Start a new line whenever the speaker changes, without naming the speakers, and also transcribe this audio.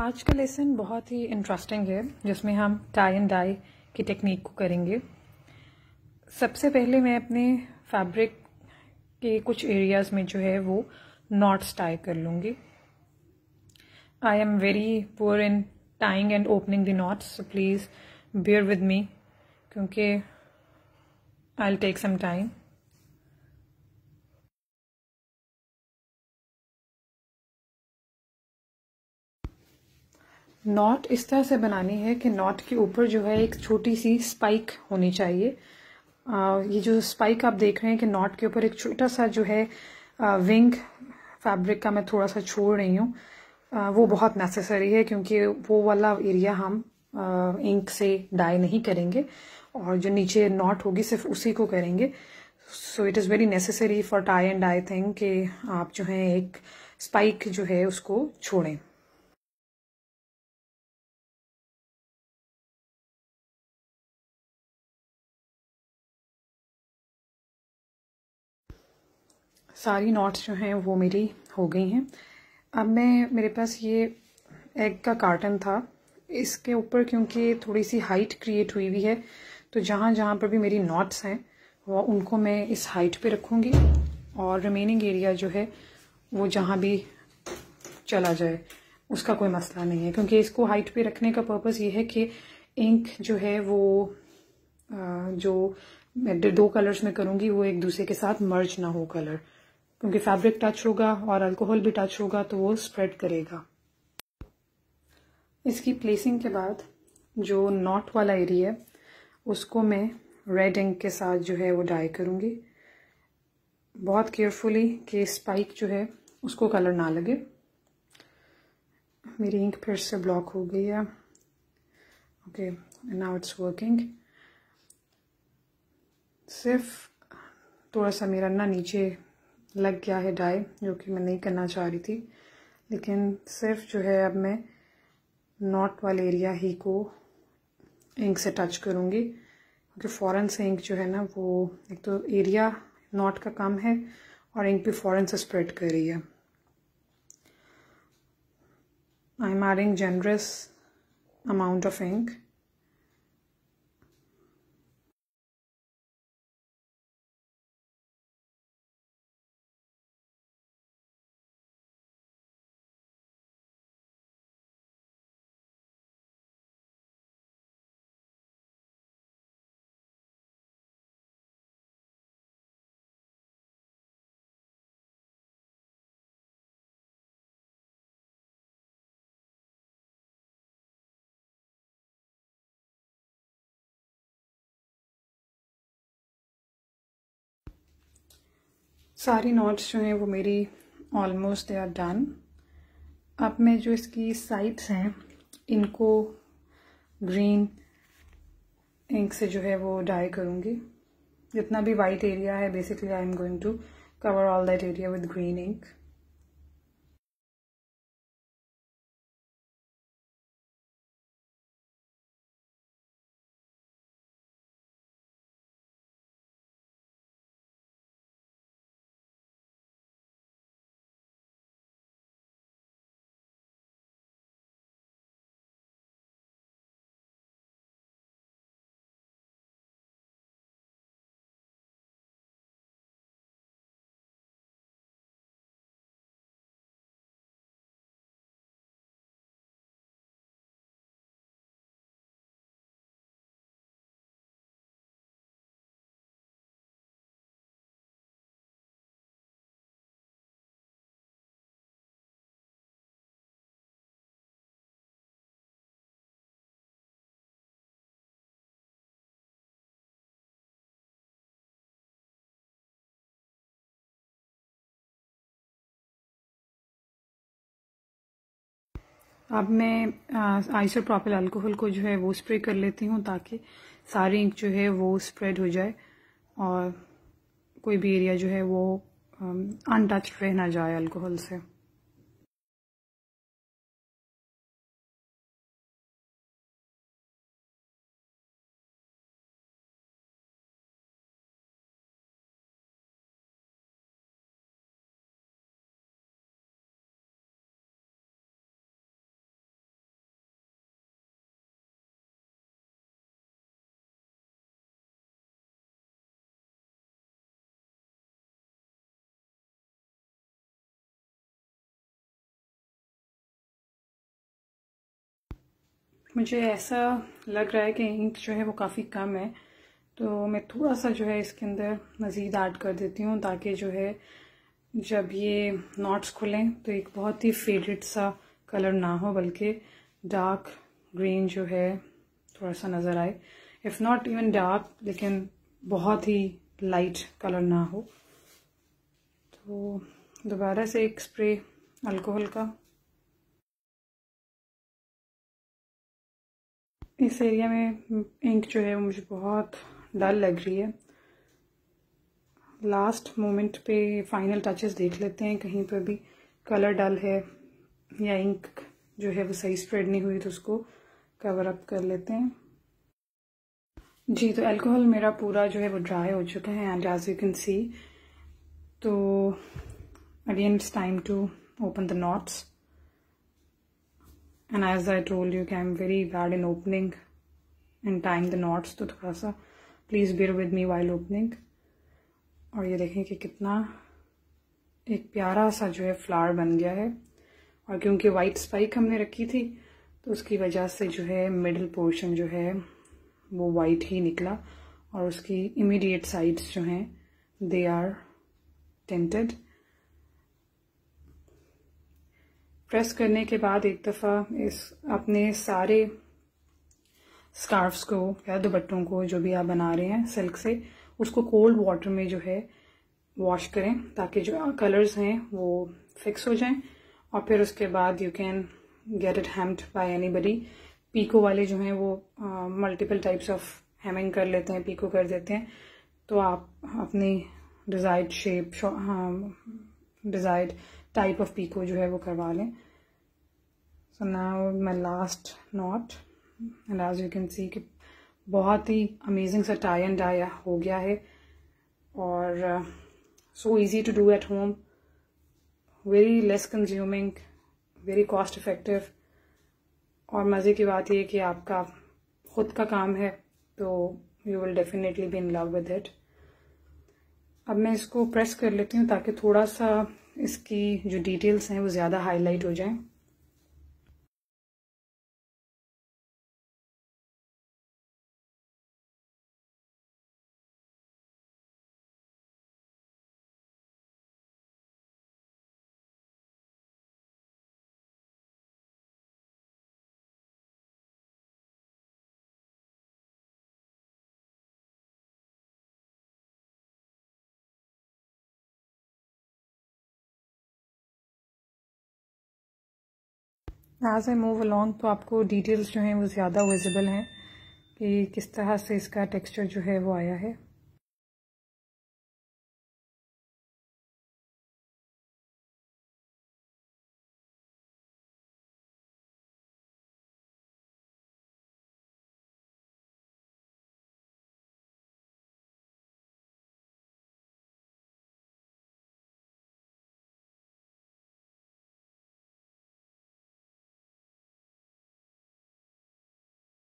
आज का लेसन बहुत ही इंटरेस्टिंग है जिसमें हम टाई एंड डाई की टेक्निक को करेंगे सबसे पहले मैं अपने फैब्रिक के कुछ एरियाज़ में जो है वो नॉट्स टाई कर लूँगी I am very poor in tying and opening the knots so please bear with me
क्योंकि I take some time knot इस तरह से बनानी है कि नॉट के ऊपर जो है एक छोटी सी
स्पाइक होनी चाहिए आ, ये जो स्पाइक आप देख रहे हैं कि नॉट के ऊपर एक छोटा सा जो है आ, विंग फैब्रिक का मैं थोड़ा सा छोड़ रही हूँ वो बहुत नेसेसरी है क्योंकि वो वाला एरिया हम इंक से डाई नहीं करेंगे और जो नीचे नॉट होगी सिर्फ उसी को करेंगे so it is very necessary for
tie and I think कि आप जो है एक स्पाइक जो है उसको छोड़ें सारी नॉट्स जो हैं वो मेरी हो गई हैं अब मैं मेरे पास ये
एग का कार्टन था इसके ऊपर क्योंकि थोड़ी सी हाइट क्रिएट हुई हुई है तो जहाँ जहाँ पर भी मेरी नॉट्स हैं वो उनको मैं इस हाइट पे रखूँगी और रिमेनिंग एरिया जो है वो जहाँ भी चला जाए उसका कोई मसला नहीं है क्योंकि इसको हाइट पे रखने का पर्पज़ ये है कि इंक जो है वो जो मैं दो कलर्स में करूँगी वो एक दूसरे के साथ मर्ज ना हो कलर क्योंकि फैब्रिक टच होगा और अल्कोहल भी टच होगा तो वो स्प्रेड करेगा इसकी प्लेसिंग के बाद जो नॉट वाला एरिया है उसको मैं रेड इंक के साथ जो है वो डाई करूँगी बहुत केयरफुली कि स्पाइक जो है उसको कलर ना लगे मेरी इंक फिर से ब्लॉक हो गई है ओके नाउ इट्स वर्किंग सिर्फ थोड़ा सा मेरा ना नीचे लग गया है डाई जो कि मैं नहीं करना चाह रही थी लेकिन सिर्फ जो है अब मैं नॉट वाले एरिया ही को इंक से टच करूँगी क्योंकि फ़ौरन से इंक जो है ना वो एक तो एरिया नॉट का काम है और इंक भी फ़ौरन से स्प्रेड कर रही है
I am pouring generous amount of ink सारी नॉट्स जो हैं वो मेरी ऑलमोस्ट दे आर डन अब मैं जो इसकी
साइड्स हैं इनको ग्रीन इंक से जो है वो डाई करूँगी जितना भी वाइट एरिया है basically I am going to
cover all that area with green ink अब मैं आइसोप्रोपिल अल्कोहल को जो है वो स्प्रे कर लेती हूँ ताकि सारी
इंक जो है वो स्प्रेड हो जाए और कोई भी एरिया जो है वो
अनटच रह ना जाए अल्कोहल से मुझे ऐसा लग रहा है कि इंक जो है वो काफ़ी कम
है तो मैं थोड़ा सा जो है इसके अंदर मज़ीद ऐड कर देती हूँ ताकि जो है जब ये नॉट्स खुलें तो एक बहुत ही फेवरेट सा कलर ना हो बल्कि डार्क ग्रीन जो है थोड़ा सा नज़र आए इफ़ नॉट इवन डार्क लेकिन बहुत ही लाइट कलर ना हो
तो दोबारा से एक स्प्रे अल्कोहल का इस एरिया में इंक जो है वो मुझे
बहुत डल लग रही है लास्ट मोमेंट पे फाइनल टचेस देख लेते हैं कहीं पर भी कलर डल है या इंक जो है वो सही स्प्रेड नहीं हुई तो उसको कवर अप कर लेते हैं जी तो अल्कोहल मेरा पूरा जो है वो ड्राई हो चुका है and as you can see तो again it's time to open the knots and as I told you I'm very bad in opening and tying the knots तो थोड़ा सा please bear with me while opening और ये देखें कि कितना एक प्यारा सा जो है फ्लावर बन गया है और क्योंकि वाइट स्पाइक हमने रखी थी तो उसकी वजह से जो है मिडल पोर्शन जो है वो वाइट ही निकला और उसकी इमीडिएट साइड्स जो हैं दे आर टेंटेड प्रेस करने के बाद एक दफ़ा इस अपने सारे स्कार्फ्स को या दुपट्टों को जो भी आप बना रहे हैं सिल्क से उसको कोल्ड वाटर में जो है वॉश करें ताकि जो कलर्स हैं वो फिक्स हो जाएं और फिर उसके बाद you can get it hemmed by buddy pico वाले जो हैं वो मल्टीपल टाइप्स ऑफ हेमिंग कर लेते हैं पीको कर देते हैं तो आप अपनी desired shape desired type of pico जो है वो करवा लें so now my last knot and as you can see कि बहुत ही अमेजिंग सा टाई एंड डाई हो गया है और so easy to do at home very less consuming very cost effective और मज़े की बात यह कि आपका खुद का काम है तो you will definitely be in love with it अब मैं इसको प्रेस कर लेती हूँ ताकि
थोड़ा सा इसकी जो डिटेल्स हैं वो ज़्यादा हाईलाइट हो जाएँ एज आई मूव अलॉन्ग तो आपको डिटेल्स जो हैं वो ज़्यादा विजिबल हैं कि किस तरह से इसका टेक्सचर जो है वो आया है